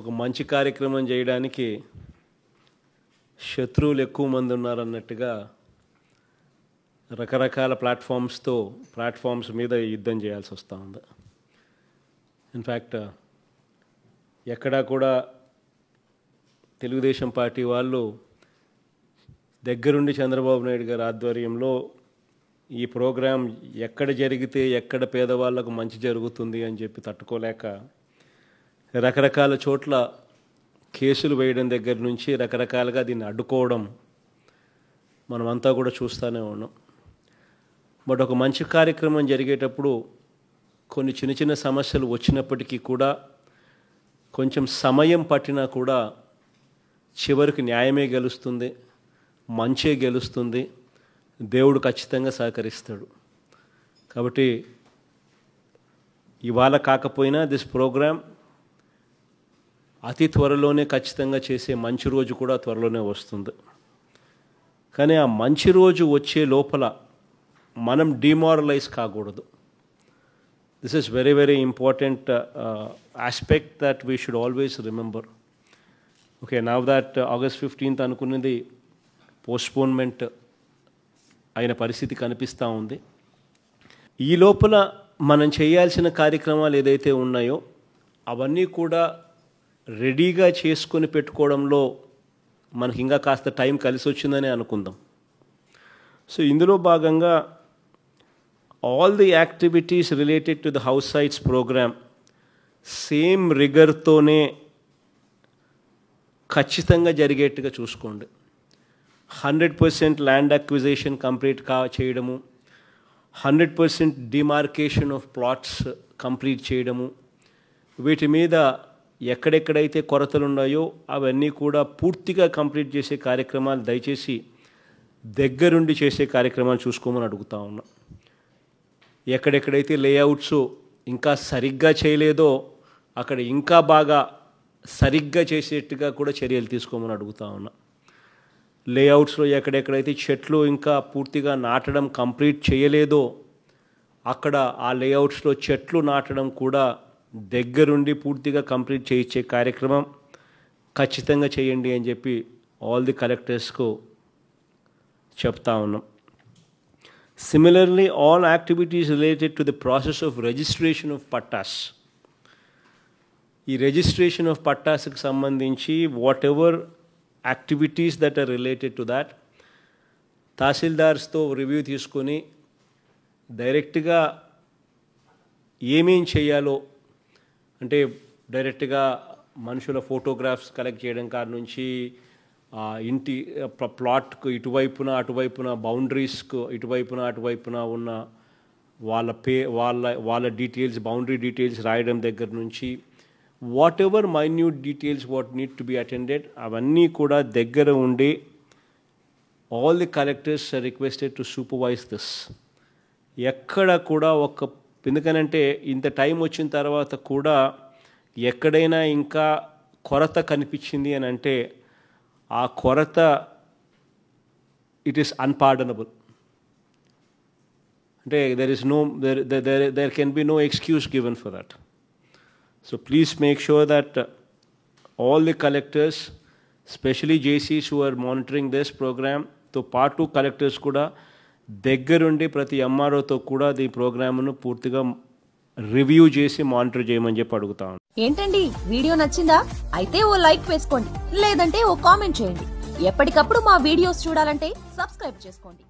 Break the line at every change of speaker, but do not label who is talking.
ఒక మంచి కార్యక్రమం చేయడానికి శత్రువులు ఎక్కువ మంది ఉన్నారన్నట్టుగా రకరకాల ప్లాట్ఫామ్స్తో ప్లాట్ఫామ్స్ మీద యుద్ధం చేయాల్సి వస్తూ ఉంది ఇన్ఫ్యాక్ట్ ఎక్కడా కూడా తెలుగుదేశం పార్టీ వాళ్ళు దగ్గరుండి చంద్రబాబు నాయుడు గారి ఆధ్వర్యంలో ఈ ప్రోగ్రాం ఎక్కడ జరిగితే ఎక్కడ పేదవాళ్ళకు మంచి జరుగుతుంది అని చెప్పి తట్టుకోలేక రకరకాల చోట్ల కేసులు వేయడం దగ్గర నుంచి రకరకాలుగా దీన్ని అడ్డుకోవడం మనమంతా కూడా చూస్తూనే ఉన్నాం బట్ ఒక మంచి కార్యక్రమం జరిగేటప్పుడు కొన్ని చిన్న చిన్న సమస్యలు వచ్చినప్పటికీ కూడా కొంచెం సమయం పట్టినా కూడా చివరికి న్యాయమే గెలుస్తుంది మంచే గెలుస్తుంది దేవుడు ఖచ్చితంగా సహకరిస్తాడు కాబట్టి ఇవాళ కాకపోయినా దిస్ ప్రోగ్రామ్ అతి త్వరలోనే ఖచ్చితంగా చేసే మంచి రోజు కూడా త్వరలోనే వస్తుంది కానీ ఆ మంచి రోజు వచ్చే లోపల మనం డిమారలైజ్ కాకూడదు this is very very important aspect that we should always remember okay now that August fifteenth అనుకున్నది పోస్ట్పోన్మెంట్ అయిన పరిస్థితి కనిపిస్తూ ఉంది ఈ లోపల మనం చేయాల్సిన కార్యక్రమాలు ఏదైతే ఉన్నాయో అవన్నీ కూడా రెడీగా చేసుకొని పెట్టుకోవడంలో మనకి ఇంకా కాస్త టైం కలిసి వచ్చిందని అనుకుందాం సో ఇందులో భాగంగా all the activities related to the house sites programme same రిగర్తోనే ఖచ్చితంగా జరిగేట్టుగా చూసుకోండి hundred percent land acquisition complete కా చేయడము hundred percent demarcation of plots complete చేయడము వీటి మీద ఎక్కడెక్కడైతే కొరతలు ఉన్నాయో అవన్నీ కూడా పూర్తిగా కంప్లీట్ చేసే కార్యక్రమాలు దయచేసి దగ్గరుండి చేసే కార్యక్రమాలు చూసుకోమని అడుగుతా ఉన్నా ఎక్కడెక్కడైతే లేఅవుట్స్ ఇంకా సరిగ్గా చేయలేదో అక్కడ ఇంకా బాగా సరిగ్గా చేసేట్టుగా కూడా చర్యలు తీసుకోమని అడుగుతా ఉన్నా లేఅవుట్స్లో ఎక్కడెక్కడైతే చెట్లు ఇంకా పూర్తిగా నాటడం కంప్లీట్ చేయలేదో అక్కడ ఆ లేఅవుట్స్లో చెట్లు నాటడం కూడా దగ్గరుండి పూర్తిగా కంప్లీట్ చేయించే కార్యక్రమం ఖచ్చితంగా చేయండి అని చెప్పి ఆల్ ది కలెక్టర్స్కు చెప్తా ఉన్నాం similarly all activities related to the process of registration of pattas ఈ రిజిస్ట్రేషన్ ఆఫ్ పట్టాస్కి సంబంధించి whatever activities that are related to that తహసీల్దార్స్తో రివ్యూ తీసుకొని డైరెక్ట్గా ఏమేం చేయాలో అంటే డైరెక్ట్గా మనుషుల ఫోటోగ్రాఫ్స్ కలెక్ట్ చేయడం కాడ నుంచి ఇంటి ప్లాట్కు ఇటువైపున అటువైపున బౌండరీస్కు ఇటువైపున అటువైపున ఉన్న వాళ్ళ పే వాళ్ళ వాళ్ళ డీటెయిల్స్ బౌండరీ డీటెయిల్స్ రాయడం దగ్గర నుంచి whatever minute details what need to be attended అవన్నీ కూడా దగ్గర ఉండి all the collectors requested to supervise this ఎక్కడ కూడా ఒక ఎందుకనంటే ఇంత టైం వచ్చిన తర్వాత కూడా ఎక్కడైనా ఇంకా కొరత కనిపించింది అని అంటే ఆ కొరత ఇట్ ఈస్ అన్పార్డనబుల్ అంటే there is no there there there can be no excuse given for that So please make sure that uh, all the collectors, especially JCs who are monitoring this program, తో పాటు collectors కూడా దగ్గరుండి ప్రతి ఎంఆర్ఓతో కూడా ఈ ప్రోగ్రామ్ను పూర్తిగా రివ్యూ చేసి మానిటర్ చేయమని చెప్పి అడుగుతా ఏంటండి వీడియో నచ్చిందా అయితే ఓ లైక్ వేసుకోండి లేదంటే ఓ కామెంట్ చేయండి ఎప్పటికప్పుడు మా వీడియోస్ చూడాలంటే సబ్స్క్రైబ్ చేసుకోండి